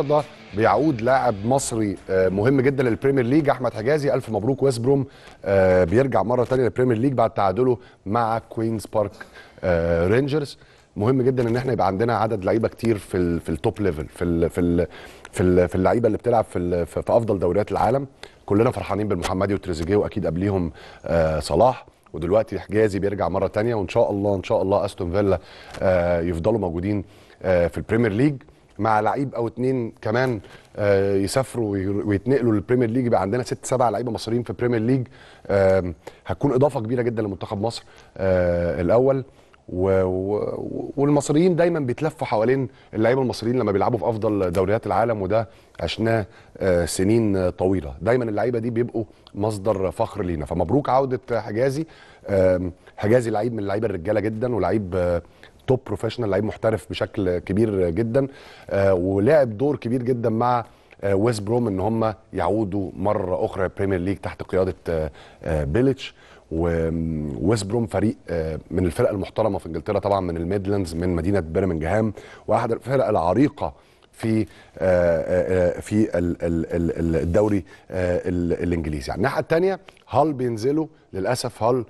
النهارده بيعود لاعب مصري آه، مهم جدا للبريمير ليج احمد حجازي الف مبروك ويست بروم آه، بيرجع مره ثانيه للبريمير ليج بعد تعادله مع كوينز بارك آه، رينجرز مهم جدا ان احنا يبقى عندنا عدد لعيبه كتير في الـ في التوب ليفل في الـ في الـ في, الـ في اللعيبه اللي بتلعب في, في افضل دوريات العالم كلنا فرحانين بالمحمدي وتريزيجيه واكيد قبليهم صلاح ودلوقتي حجازي بيرجع مره ثانيه وان شاء الله ان شاء الله استون فيلا يفضلوا موجودين في البريمير ليج مع لعيب او اتنين كمان آه، يسافروا ويتنقلوا للبريمير ليج يبقى عندنا ست سبع لعيبه مصريين في البريمير ليج هتكون اضافه كبيره جدا لمنتخب مصر آه، الاول و... و... والمصريين دايما بيتلفوا حوالين اللعيبه المصريين لما بيلعبوا في افضل دوريات العالم وده عشناه آه، سنين طويله دايما اللعيبه دي بيبقوا مصدر فخر لينا فمبروك عوده حجازي حجازي لعيب من اللعيبه الرجاله جدا ولعيب توب بروفيشنال لعيب محترف بشكل كبير جدا آه، ولعب دور كبير جدا مع ويست آه، بروم ان هم يعودوا مره اخرى البريمير ليج تحت قياده بيليتش وويست بروم فريق آه، من الفرق المحترمه في انجلترا طبعا من الميدلاندز من مدينه برمنجهام واحد الفرق العريقه في آه، آه، آه، في الدوري الانجليزي يعني الناحيه الثانيه هل بينزلوا للاسف هل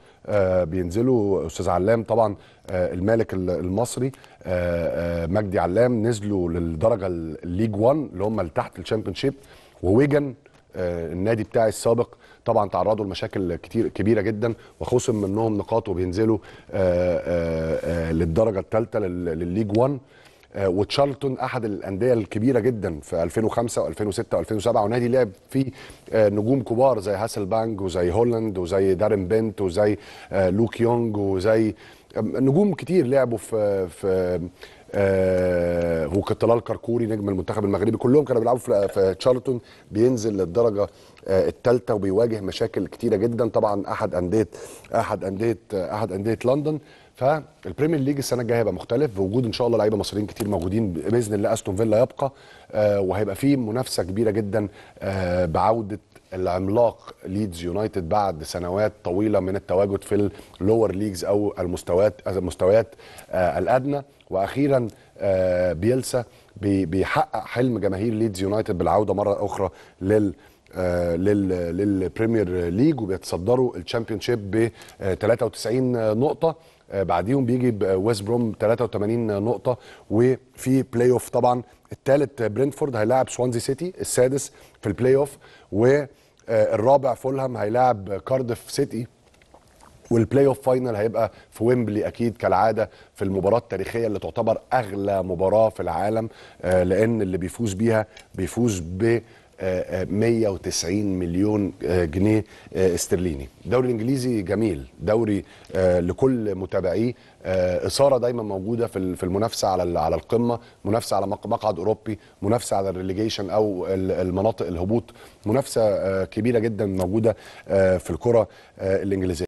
بينزلوا استاذ علام طبعا المالك المصري مجدي علام نزلوا للدرجه الليج 1 اللي هم اللي تحت الشامبيونشيب وويجن النادي بتاعي السابق طبعا تعرضوا لمشاكل كتير كبيره جدا وخصم منهم نقاط وبينزلوا للدرجه الثالثه للليج 1 آه، وتشارلتون احد الانديه الكبيره جدا في 2005 و2006 و2007 ونادي لعب فيه آه، نجوم كبار زي هاسل بانج وزي هولاند وزي دارين بنت وزي آه، لوك يونج وزي نجوم كتير لعبوا في في هو وكطلال كركوري نجم المنتخب المغربي كلهم كانوا بيلعبوا في تشارلتون بينزل للدرجه الثالثه وبيواجه مشاكل كتيره جدا طبعا احد انديه احد انديه احد انديه لندن فالبريمير ليج السنه الجايه هيبقى مختلف بوجود ان شاء الله لعيبه مصريين كتير موجودين باذن الله استون فيلا يبقى آه، وهيبقى فيه منافسه كبيره جدا آه، بعوده العملاق ليدز يونايتد بعد سنوات طويله من التواجد في اللور ليجز او المستويات المستويات آه، الادنى واخيرا بيلسا بيحقق حلم جماهير ليدز يونايتد بالعوده مره اخرى لل آه، للبريمير ليج وبيتصدروا الشامبيون شيب ب 93 آه، نقطه آه، بعديهم بيجي ويست بروم 83 نقطه وفي بلاي اوف طبعا الثالث برينتفورد هيلاعب سوانزي سيتي السادس في البلاي اوف والرابع فولهام هيلاعب كاردف سيتي والبلاي اوف فاينل هيبقى في ويمبلي اكيد كالعاده في المباراه التاريخيه اللي تعتبر اغلى مباراه في العالم لان اللي بيفوز بيها بيفوز ب 190 مليون آه، جنيه آه، استرليني الدوري الانجليزي جميل دوري آه، لكل متابعيه اثاره دايما موجوده في المنافسه على على القمه منافسه على مقعد اوروبي منافسه على الريليجيشن او المناطق الهبوط منافسه كبيره جدا موجوده في الكره الانجليزيه